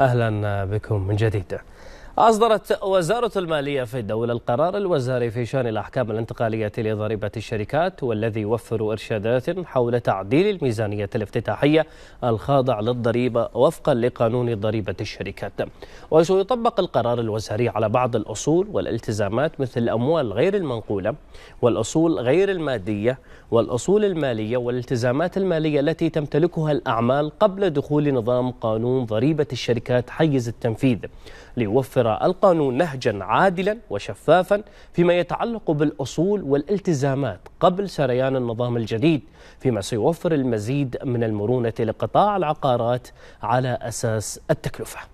أهلا بكم من جديد أصدرت وزارة المالية في الدولة القرار الوزاري في شأن الأحكام الانتقالية لضريبة الشركات والذي يوفر إرشادات حول تعديل الميزانية الافتتاحية الخاضع للضريبة وفقا لقانون ضريبة الشركات وسيطبق القرار الوزاري على بعض الأصول والالتزامات مثل الأموال غير المنقولة والأصول غير المادية والأصول المالية والالتزامات المالية التي تمتلكها الأعمال قبل دخول نظام قانون ضريبة الشركات حيز التنفيذ ليوفر يرى القانون نهجا عادلا وشفافا فيما يتعلق بالأصول والالتزامات قبل سريان النظام الجديد فيما سيوفر المزيد من المرونة لقطاع العقارات على أساس التكلفة